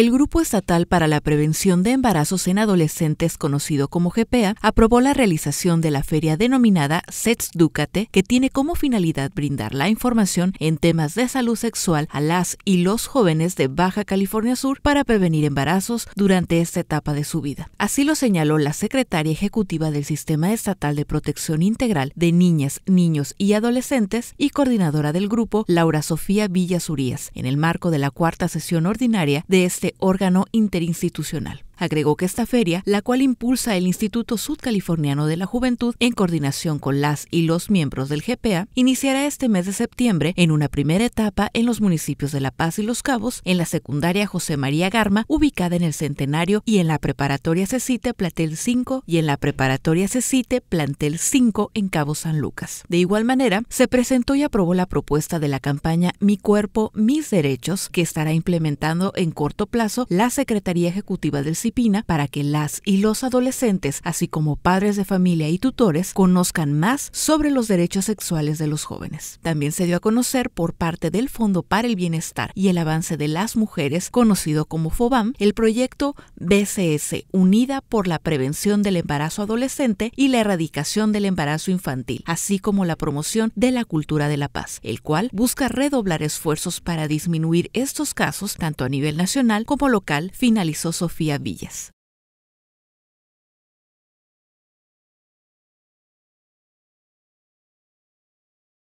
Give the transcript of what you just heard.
El Grupo Estatal para la Prevención de Embarazos en Adolescentes, conocido como GPA, aprobó la realización de la feria denominada SETS Ducate, que tiene como finalidad brindar la información en temas de salud sexual a las y los jóvenes de Baja California Sur para prevenir embarazos durante esta etapa de su vida. Así lo señaló la secretaria ejecutiva del Sistema Estatal de Protección Integral de Niñas, Niños y Adolescentes y coordinadora del grupo, Laura Sofía Villasurías, en el marco de la cuarta sesión ordinaria de este órgano interinstitucional. Agregó que esta feria, la cual impulsa el Instituto Sudcaliforniano de la Juventud en coordinación con las y los miembros del GPA, iniciará este mes de septiembre en una primera etapa en los municipios de La Paz y Los Cabos, en la secundaria José María Garma, ubicada en el Centenario, y en la preparatoria Cecite Platel 5 y en la preparatoria Cecite Plantel 5 en Cabo San Lucas. De igual manera, se presentó y aprobó la propuesta de la campaña Mi cuerpo, mis derechos, que estará implementando en corto plazo la Secretaría Ejecutiva del CIP para que las y los adolescentes, así como padres de familia y tutores, conozcan más sobre los derechos sexuales de los jóvenes. También se dio a conocer por parte del Fondo para el Bienestar y el Avance de las Mujeres, conocido como FOBAM, el proyecto BCS, Unida por la Prevención del Embarazo Adolescente y la Erradicación del Embarazo Infantil, así como la promoción de la cultura de la paz, el cual busca redoblar esfuerzos para disminuir estos casos tanto a nivel nacional como local, finalizó Sofía Villa. ellas.